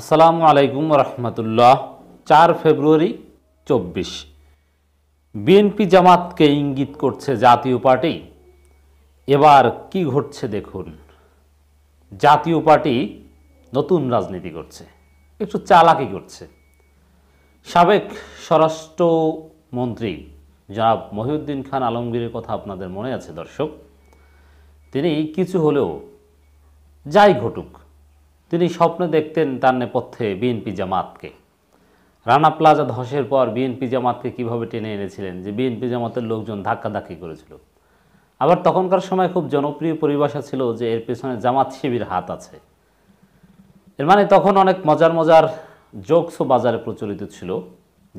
আসসালামু আলাইকুম রহমতুল্লাহ চার ফেব্রুয়ারি চব্বিশ বিএনপি জামাতকে ইঙ্গিত করছে জাতীয় পার্টি এবার কি ঘটছে দেখুন জাতীয় পার্টি নতুন রাজনীতি করছে একটু চালাকি করছে সাবেক স্বরাষ্ট্রমন্ত্রী জনাব মহিউদ্দিন খান আলমগীরের কথা আপনাদের মনে আছে দর্শক তিনি কিছু হলেও যাই ঘটুক তিনি স্বপ্ন দেখতেন তার নেপথ্যে বিএনপি জামাতকে রানা প্লাজা ধসের পর বিএনপি জামাতকে কিভাবে টেনে এনেছিলেন যে বিএনপি জামাতের লোকজন ধাক্কাধাক্কি করেছিল আবার তখনকার সময় খুব জনপ্রিয় পরিভাষা ছিল যে এর পেছনে জামাত শিবির হাত আছে এর মানে তখন অনেক মজার মজার জোকসও বাজারে প্রচলিত ছিল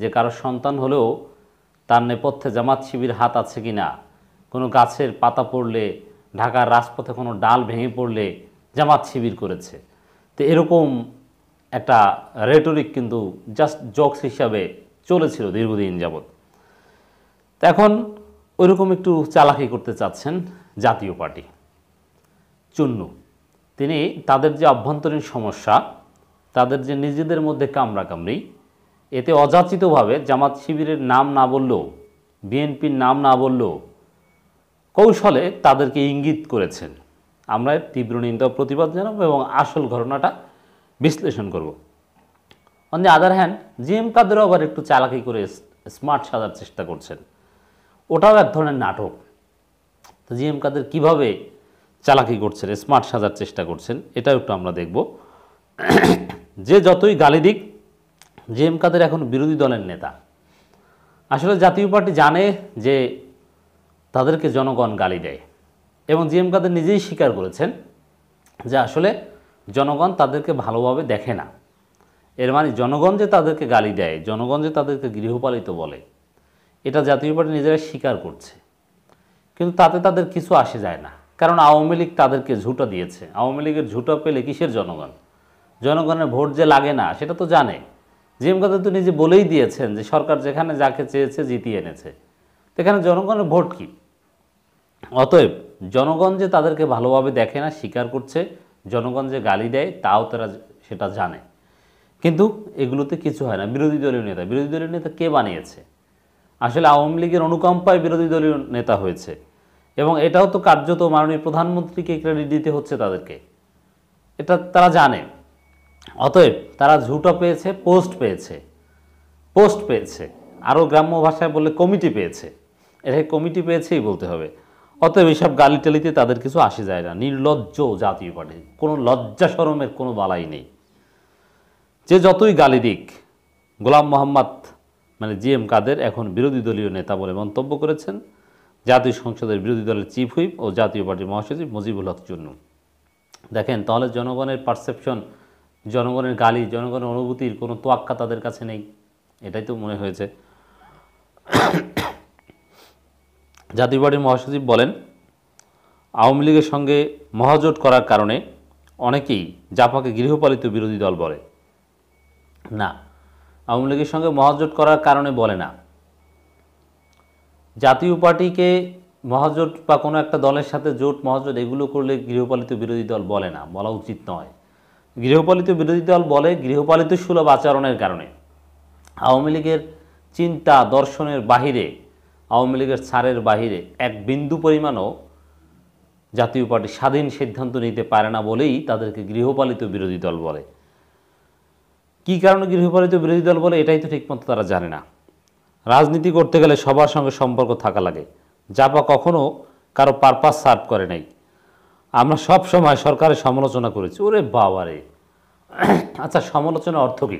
যে কারো সন্তান হলেও তার নেপথ্যে জামাত শিবির হাত আছে কি না কোনো গাছের পাতা পড়লে ঢাকার রাজপথে কোনো ডাল ভেঙে পড়লে জামাত শিবির করেছে তো এরকম একটা রেটরিক কিন্তু জাস্ট জকস হিসাবে চলেছিল দীর্ঘদিন যাবৎ এখন ওইরকম একটু চালাকি করতে চাচ্ছেন জাতীয় পার্টি চুন্নু তিনি তাদের যে অভ্যন্তরীণ সমস্যা তাদের যে নিজেদের মধ্যে কামড়াকামড়ি এতে অযাচিতভাবে জামাত শিবিরের নাম না বললেও বিএনপির নাম না বললেও কৌশলে তাদেরকে ইঙ্গিত করেছেন আমরা তীব্র নিন্দা প্রতিবাদ জানাবো এবং আসল ঘটনাটা বিশ্লেষণ করব on the other hand G M কাদেরও আবার একটু চালাকি করে স্মার্ট সাজার চেষ্টা করছেন ওটাও এক ধরনের নাটক তো জি এম কাদের কীভাবে চালাকি করছেন স্মার্ট সাজার চেষ্টা করছেন এটাও একটু আমরা দেখব যে যতই গালি দিক জি এম কাদের এখন বিরোধী দলের নেতা আসলে জাতীয় পার্টি জানে যে তাদেরকে জনগণ গালি দেয় এবং জি এম কাদের নিজেই স্বীকার করেছেন যে আসলে জনগণ তাদেরকে ভালোভাবে দেখে না এর মানে জনগণ যে তাদেরকে গালি দেয় জনগণ যে তাদেরকে গৃহপালিত বলে এটা জাতীয় পার্টি নিজেরা স্বীকার করছে কিন্তু তাতে তাদের কিছু আসে যায় না কারণ আওয়ামী লীগ তাদেরকে ঝুটা দিয়েছে আওয়ামী লীগের ঝুটা পেলে কিসের জনগণ জনগণের ভোট যে লাগে না সেটা তো জানে জিএম কাদের তো নিজে বলেই দিয়েছেন যে সরকার যেখানে যাকে চেয়েছে জিতিয়ে এনেছে এখানে জনগণের ভোট কী অতএব জনগণ যে তাদেরকে ভালোভাবে দেখে না স্বীকার করছে জনগণ যে গালি দেয় তাও তারা সেটা জানে কিন্তু এগুলোতে কিছু হয় না বিরোধী দলীয় নেতা বিরোধী দলীয় নেতা কে বানিয়েছে আসলে আওয়ামী লীগের অনুকম্পায় বিরোধী দলীয় নেতা হয়েছে এবং এটাও তো কার্যত মাননীয় প্রধানমন্ত্রীকে ক্রেডিট দিতে হচ্ছে তাদেরকে এটা তারা জানে অতএব তারা ঝুটো পেয়েছে পোস্ট পেয়েছে পোস্ট পেয়েছে আরও গ্রাম্য ভাষায় বললে কমিটি পেয়েছে এটাকে কমিটি পেয়েছেই বলতে হবে অতএব এইসব গালি টালিতে তাদের কিছু আসে যায় না নির্লজ্জ জাতীয় পার্টি কোনো লজ্জা সরমের কোনো বালাই নেই যে যতই গালি দিক গোলাম মোহাম্মদ মানে জি এম কাদের এখন বিরোধী দলীয় নেতা বলে মন্তব্য করেছেন জাতীয় সংসদের বিরোধী দলের চিফ হুইপ ও জাতীয় পার্টির মহাসচিব মুজিবুল হক জুন্নু দেখেন তাহলে জনগণের পারসেপশন জনগণের গালি জনগণের অনুভূতির কোনো তোয়াক্কা তাদের কাছে নেই এটাই তো মনে হয়েছে জাতীয় পার্টির মহাসচিব বলেন আওয়ামী লীগের সঙ্গে মহাজোট করার কারণে অনেকেই জাপাকে গৃহপালিত বিরোধী দল বলে না আওয়ামী লীগের সঙ্গে মহাজোট করার কারণে বলে না জাতীয় পার্টিকে মহাজোট বা কোনো একটা দলের সাথে জোট মহাজোট এগুলো করলে গৃহপালিত বিরোধী দল বলে না বলা উচিত নয় গৃহপালিত বিরোধী দল বলে গৃহপালিত সুলভ আচরণের কারণে আওয়ামী লীগের চিন্তা দর্শনের বাহিরে আওয়ামী লীগের ছাড়ের বাহিরে এক বিন্দু পরিমাণও জাতীয় পার্টি স্বাধীন সিদ্ধান্ত নিতে পারে না বলেই তাদেরকে গৃহপালিত বিরোধী দল বলে কি কারণে গৃহপালিত বিরোধী দল বলে এটাই তো ঠিকমতো তারা জানে না রাজনীতি করতে গেলে সবার সঙ্গে সম্পর্ক থাকা লাগে বা কখনো কারো পারপাস সার্ভ করে নাই আমরা সব সময় সরকারের সমালোচনা করেছি ওরে বাবারে আচ্ছা সমালোচনা অর্থ কী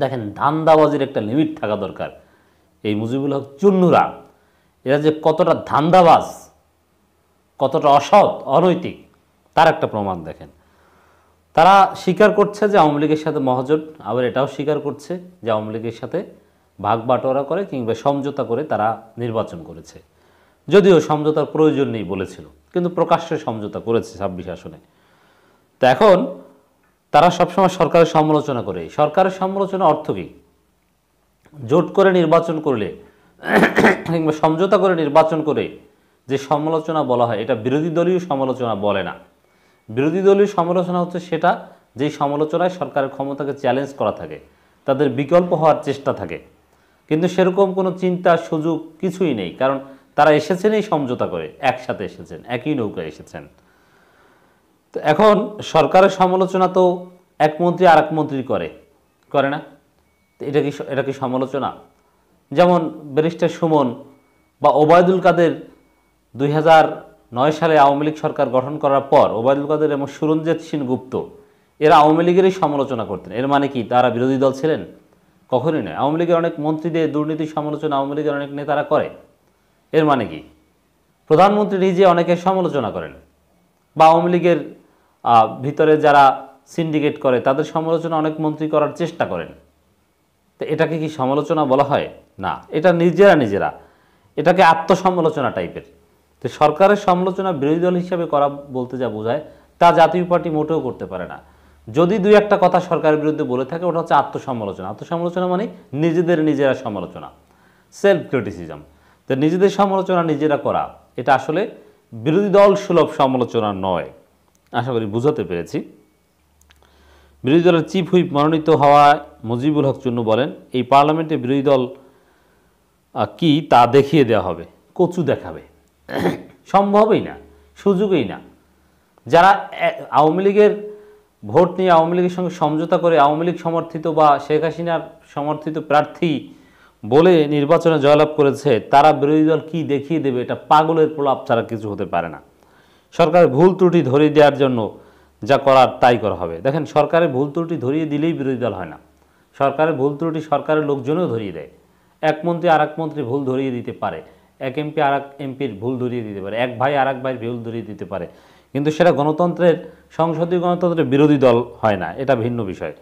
দেখেন ধান্দাবাজির একটা লিমিট থাকা দরকার এই মুজিবুল হক চুন্নুরা এরা যে কতটা ধান্দাবাজ কতটা অসৎ অনৈতিক তার একটা প্রমাণ দেখেন তারা স্বীকার করছে যে আওয়ামী লীগের সাথে মহাজোট আবার এটাও স্বীকার করছে যে আওয়ামী লীগের সাথে ভাগ বাটোয়ারা করে কিংবা সমঝোতা করে তারা নির্বাচন করেছে যদিও সমঝোতার প্রয়োজন নেই বলেছিল কিন্তু প্রকাশ্যে সমঝোতা করেছে ছাব্বিশ আসনে তো এখন তারা সবসময় সরকারের সমালোচনা করে সরকারের সমালোচনা অর্থ কী জোট করে নির্বাচন করলে কিংবা সমঝোতা করে নির্বাচন করে যে সমালোচনা বলা হয় এটা বিরোধী দলীয় সমালোচনা বলে না বিরোধী দলীয় সমালোচনা হচ্ছে সেটা যেই সমালোচনায় সরকারের ক্ষমতাকে চ্যালেঞ্জ করা থাকে তাদের বিকল্প হওয়ার চেষ্টা থাকে কিন্তু সেরকম কোনো চিন্তা সুযোগ কিছুই নেই কারণ তারা এসেছেন এই সমঝোতা করে একসাথে এসেছেন একই নৌকায় এসেছেন তো এখন সরকারের সমালোচনা তো এক মন্ত্রী আর এক মন্ত্রী করে করে না এটা কি এটা কি সমালোচনা যেমন ব্যারিস্টার সুমন বা ওবায়দুল কাদের দুই নয় সালে আওয়ামী লীগ সরকার গঠন করার পর ওবায়দুল কাদের এবং সুরঞ্জিত গুপ্ত এরা আওয়ামী লীগেরই সমালোচনা করতেন এর মানে কি তারা বিরোধী দল ছিলেন কখনই নয় আওয়ামী লীগের অনেক মন্ত্রীদের দুর্নীতির সমালোচনা আওয়ামী লীগের অনেক নেতারা করে এর মানে কি প্রধানমন্ত্রী নিজে অনেকে সমালোচনা করেন বা আওয়ামী লীগের ভিতরে যারা সিন্ডিকেট করে তাদের সমালোচনা অনেক মন্ত্রী করার চেষ্টা করেন এটাকে কি সমালোচনা বলা হয় না এটা নিজেরা নিজেরা এটাকে আত্মসমালোচনা টাইপের তো সরকারের সমালোচনা বিরোধী দল হিসাবে করা বলতে যা বোঝায় তা জাতীয় পার্টি মোটেও করতে পারে না যদি দুই একটা কথা সরকারের বিরুদ্ধে বলে থাকে ওটা হচ্ছে আত্মসমালোচনা আত্মসমালোচনা মানে নিজেদের নিজেরা সমালোচনা সেলফ ক্রিটিসিজম তো নিজেদের সমালোচনা নিজেরা করা এটা আসলে বিরোধী দল সুলভ সমালোচনা নয় আশা করি বুঝাতে পেরেছি বিরোধী দলের চিফ হুইপ মনোনীত হওয়ায় মুজিবুল হক চুন্নু বলেন এই পার্লামেন্টে বিরোধী দল কি তা দেখিয়ে দেওয়া হবে কচু দেখাবে সম্ভবই না সুযোগই না যারা আওয়ামী লীগের ভোট নিয়ে আওয়ামী লীগের সঙ্গে সমঝোতা করে আওয়ামী লীগ সমর্থিত বা শেখ হাসিনার সমর্থিত প্রার্থী বলে নির্বাচনে জয়লাভ করেছে তারা বিরোধী দল কী দেখিয়ে দেবে এটা পাগলের প্রলাপ ছাড়া কিছু হতে পারে না সরকার ভুল ত্রুটি ধরে দেওয়ার জন্য যা করার তাই করা হবে দেখেন সরকারের ভুল ত্রুটি ধরিয়ে দিলেই বিরোধী দল হয় না সরকারের ভুল ত্রুটি সরকারের লোকজনেও ধরিয়ে দেয় এক মন্ত্রী আর মন্ত্রী ভুল ধরিয়ে দিতে পারে এক এমপি আর এক এমপির ভুল ধরিয়ে দিতে পারে এক ভাই আর এক ভাইয়ের ভুল ধরিয়ে দিতে পারে কিন্তু সেটা গণতন্ত্রের সংসদীয় গণতন্ত্রের বিরোধী দল হয় না এটা ভিন্ন বিষয়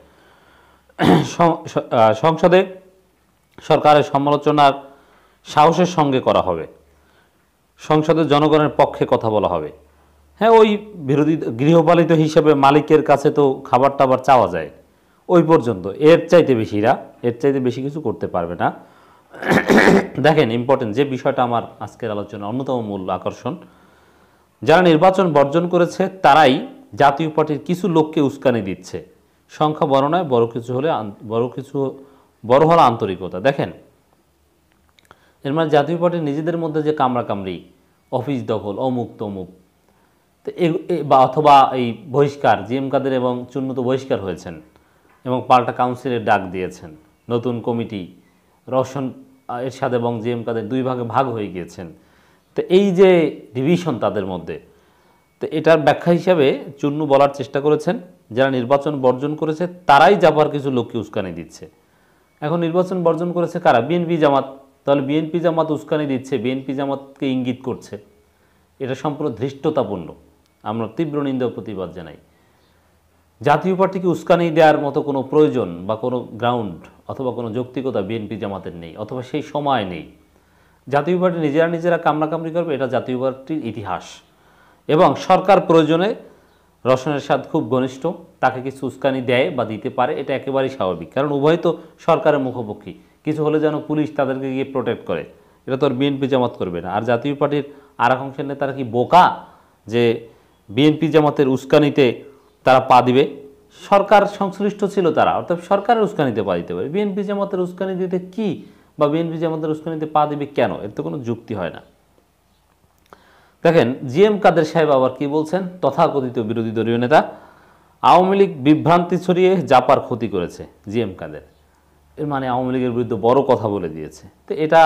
সংসদে সরকারের সমালোচনার সাহসের সঙ্গে করা হবে সংসদের জনগণের পক্ষে কথা বলা হবে হ্যাঁ ওই বিরোধী গৃহপালিত হিসেবে মালিকের কাছে তো খাবার টাবার চাওয়া যায় ওই পর্যন্ত এর চাইতে বেশিরা এর চাইতে বেশি কিছু করতে পারবে না দেখেন ইম্পর্টেন্ট যে বিষয়টা আমার আজকের আলোচনা অন্যতম মূল আকর্ষণ যারা নির্বাচন বর্জন করেছে তারাই জাতীয় পার্টির কিছু লোককে উস্কানি দিচ্ছে সংখ্যা বড় নয় বড় কিছু হলে বড় কিছু বড় হলো আন্তরিকতা দেখেন এর মানে জাতীয় পার্টি নিজেদের মধ্যে যে কামড়াকামড়ি অফিস দখল অমুক তমুক তো বা অথবা এই বহিষ্কার জি এম কাদের এবং তো বহিষ্কার হয়েছেন এবং পাল্টা কাউন্সিলের ডাক দিয়েছেন নতুন কমিটি রওশন এরশাদ এবং জি এম কাদের দুই ভাগে ভাগ হয়ে গিয়েছেন তো এই যে ডিভিশন তাদের মধ্যে তো এটার ব্যাখ্যা হিসাবে চূর্ণ বলার চেষ্টা করেছেন যারা নির্বাচন বর্জন করেছে তারাই যাবার কিছু লোককে উস্কানি দিচ্ছে এখন নির্বাচন বর্জন করেছে কারা বিএনপি জামাত তাহলে বিএনপি জামাত উস্কানি দিচ্ছে বিএনপি জামাতকে ইঙ্গিত করছে এটা সম্পূর্ণ ধৃষ্টতাপূর্ণ আমরা তীব্র নিন্দা প্রতিবাদ জানাই জাতীয় পার্টিকে উস্কানি দেওয়ার মতো কোনো প্রয়োজন বা কোনো গ্রাউন্ড অথবা কোনো যৌক্তিকতা বিএনপি জামাতের নেই অথবা সেই সময় নেই জাতীয় পার্টি নিজেরা নিজেরা কামড়াকামড়ি করবে এটা জাতীয় পার্টির ইতিহাস এবং সরকার প্রয়োজনে রসনের স্বাদ খুব ঘনিষ্ঠ তাকে কিছু উস্কানি দেয় বা দিতে পারে এটা একেবারেই স্বাভাবিক কারণ উভয় তো সরকারের মুখোমুখি কিছু হলে যেন পুলিশ তাদেরকে গিয়ে প্রোটেক্ট করে এটা তো আর বিএনপি জামাত করবে না আর জাতীয় পার্টির আর এক অংশের নেতারা কি বোকা যে বিএনপি জামাতের উস্কানিতে তারা পা দিবে সরকার সংশ্লিষ্ট ছিল তারা অর্থাৎ সরকারের উস্কানিতে পা দিতে পারে বিএনপি জামাতের উস্কানি দিতে কি বা বিএনপি জামাতের উস্কানিতে পা দিবে কেন এর তো কোনো যুক্তি হয় না দেখেন জি এম কাদের সাহেব আবার কি বলছেন তথাকথিত বিরোধী দলীয় নেতা আওয়ামী লীগ বিভ্রান্তি ছড়িয়ে জাপার ক্ষতি করেছে জি এম কাদের এর মানে আওয়ামী লীগের বিরুদ্ধে বড় কথা বলে দিয়েছে তো এটা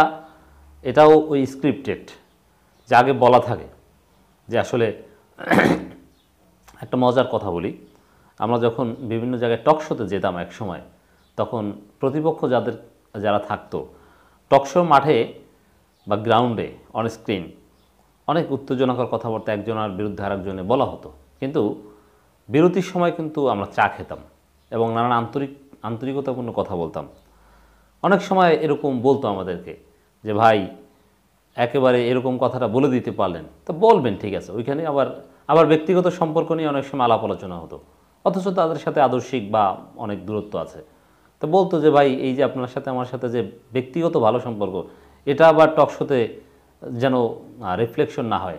এটাও ওই স্ক্রিপ্টেড যে আগে বলা থাকে যে আসলে একটা মজার কথা বলি আমরা যখন বিভিন্ন জায়গায় টক শোতে যেতাম এক সময় তখন প্রতিপক্ষ যাদের যারা থাকতো টক শো মাঠে বা গ্রাউন্ডে অন স্ক্রিন অনেক উত্তেজনাকর কথাবার্তা একজনের বিরুদ্ধে আরেকজনে বলা হতো কিন্তু বিরতির সময় কিন্তু আমরা চা খেতাম এবং নানান আন্তরিক আন্তরিকতাপূর্ণ কথা বলতাম অনেক সময় এরকম বলতো আমাদেরকে যে ভাই একেবারে এরকম কথাটা বলে দিতে পারলেন তো বলবেন ঠিক আছে ওইখানে আবার আবার ব্যক্তিগত সম্পর্ক নিয়ে অনেক সময় আলাপ আলোচনা হতো অথচ তাদের সাথে আদর্শিক বা অনেক দূরত্ব আছে তো বলতো যে ভাই এই যে আপনার সাথে আমার সাথে যে ব্যক্তিগত ভালো সম্পর্ক এটা আবার টকশোতে যেন রিফ্লেকশন না হয়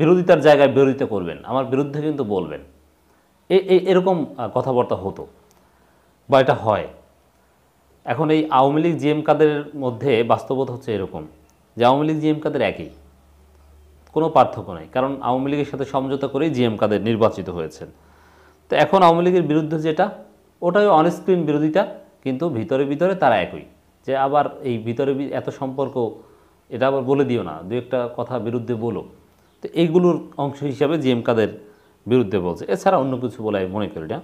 বিরোধিতার জায়গায় বিরোধিতা করবেন আমার বিরুদ্ধে কিন্তু বলবেন এরকম কথাবার্তা হতো বা এটা হয় এখন এই আওয়ামী লীগ জিএম কাদের মধ্যে বাস্তবতা হচ্ছে এরকম যে আওয়ামী লীগ জিএম কাদের একই কোনো পার্থক্য নাই কারণ আওয়ামী লীগের সাথে সমঝোতা করেই জিএম কাদের নির্বাচিত হয়েছেন তো এখন আওয়ামী লীগের বিরুদ্ধে যেটা ওটাই অনস্ক্রিন বিরোধিতা কিন্তু ভিতরে ভিতরে তারা একই যে আবার এই ভিতরে এত সম্পর্ক এটা আবার বলে দিও না দু একটা কথা বিরুদ্ধে বলো তো এইগুলোর অংশ হিসাবে জিএম কাদের বিরুদ্ধে বলছে এছাড়া অন্য কিছু বলে আমি মনে করি না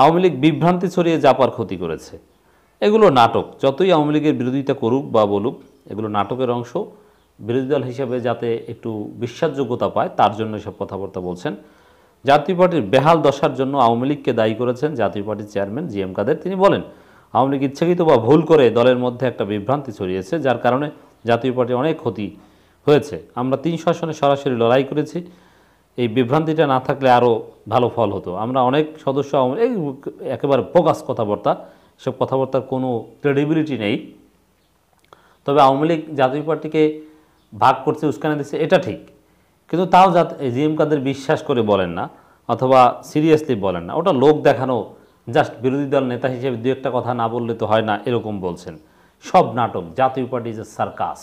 আওয়ামী লীগ বিভ্রান্তি ছড়িয়ে যাপার ক্ষতি করেছে এগুলো নাটক যতই আওয়ামী লীগের বিরোধিতা করুক বা বলুক এগুলো নাটকের অংশ বিরোধী দল হিসাবে যাতে একটু বিশ্বাসযোগ্যতা পায় তার জন্য এসব কথাবার্তা বলছেন জাতীয় পার্টির বেহাল দশার জন্য আওয়ামী লীগকে দায়ী করেছেন জাতীয় পার্টির চেয়ারম্যান জি এম কাদের তিনি বলেন আওয়ামী লীগ ইচ্ছাকৃত বা ভুল করে দলের মধ্যে একটা বিভ্রান্তি ছড়িয়েছে যার কারণে জাতীয় পার্টির অনেক ক্ষতি হয়েছে আমরা তিন শাসনে সরাসরি লড়াই করেছি এই বিভ্রান্তিটা না থাকলে আরও ভালো ফল হতো আমরা অনেক সদস্য আওয়ামী একেবারে প্রকাশ কথাবার্তা সব কথাবার্তার কোনো ক্রেডিবিলিটি নেই তবে আওয়ামী লীগ জাতীয় পার্টিকে ভাগ করতে উস্কানি দিচ্ছে এটা ঠিক কিন্তু তাও যা এম কাদের বিশ্বাস করে বলেন না অথবা সিরিয়াসলি বলেন না ওটা লোক দেখানো জাস্ট বিরোধী দল নেতা হিসেবে দু একটা কথা না বললে তো হয় না এরকম বলছেন সব নাটক জাতীয় পার্টি ইজ এ সার্কাস